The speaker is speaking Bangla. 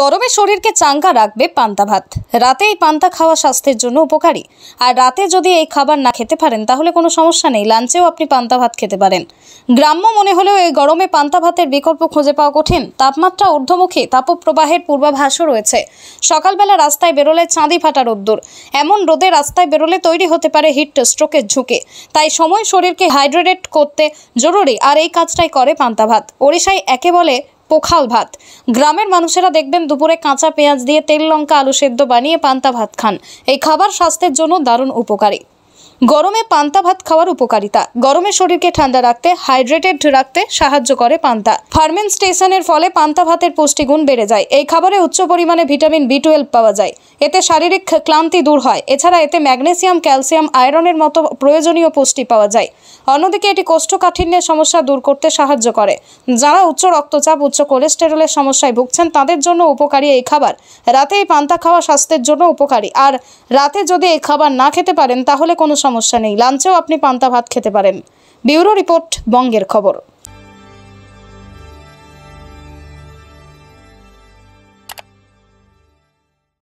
গরমে শরীরকে চাঙ্গা রাখবে পান্তা ভাত রাতে এই পান্তা খাওয়া স্বাস্থ্যের জন্য উপকারী আর রাতে যদি এই খাবার না খেতে পারেন তাহলে কোনো সমস্যা নেই লাঞ্চেও আপনি পান্তা ভাত খেতে পারেন গ্রাম্য মনে হলেও এই গরমে পান্তা ভাতের বিকল্প খুঁজে পাওয়া কঠিন তাপমাত্রা ঊর্ধ্বমুখী তাপপ্রবাহের পূর্বাভাসও রয়েছে সকালবেলা রাস্তায় বেরোলে চাঁদি ফাটা রোদ্দুর এমন রোদে রাস্তায় বেরোলে তৈরি হতে পারে হিট স্ট্রোকের ঝুঁকে তাই সময় শরীরকে হাইড্রেটেড করতে জরুরি আর এই কাজটাই করে পান্তা ভাত ওড়িশায় একে বলে পোখাল ভাত গ্রামের মানুষেরা দেখবেন দুপুরে কাঁচা পেঁয়াজ দিয়ে তেল লঙ্কা আলু সেদ্ধ বানিয়ে পান্তা ভাত খান এই খাবার স্বাস্থ্যের জন্য দারুণ উপকারী গরমে পান্তা ভাত খাওয়ার উপকারিতা গরমে শরীরকে ঠান্ডা রাখতে হাইড্রেটেড রাখতে সাহায্য করে পান্তা ফার্মেন স্টেশনের ফলে পান্তা ভাতের পুষ্টিগুণ বেড়ে যায় এই খাবারে উচ্চ পরিমাণে ভিটামিন বি টুয়েলভ পাওয়া যায় এতে শারীরিক ক্লান্তি দূর হয় এছাড়া এতে ম্যাগনেসিয়াম ক্যালসিয়াম আয়রনের মতো প্রয়োজনীয় পুষ্টি পাওয়া যায় অন্যদিকে এটি কোষ্ঠকাঠিন্যের সমস্যা দূর করতে সাহায্য করে যারা উচ্চ রক্তচাপ উচ্চ কোলেস্টেরলের সমস্যায় ভুগছেন তাদের জন্য উপকারী এই খাবার রাতে এই পান্তা খাওয়া স্বাস্থ্যের জন্য উপকারী আর রাতে যদি এই খাবার না খেতে পারেন তাহলে কোনো সমস্যা নেই লাঞ্চেও আপনি পান্তা ভাত খেতে পারেন ব্যুরো রিপোর্ট বঙ্গের খবর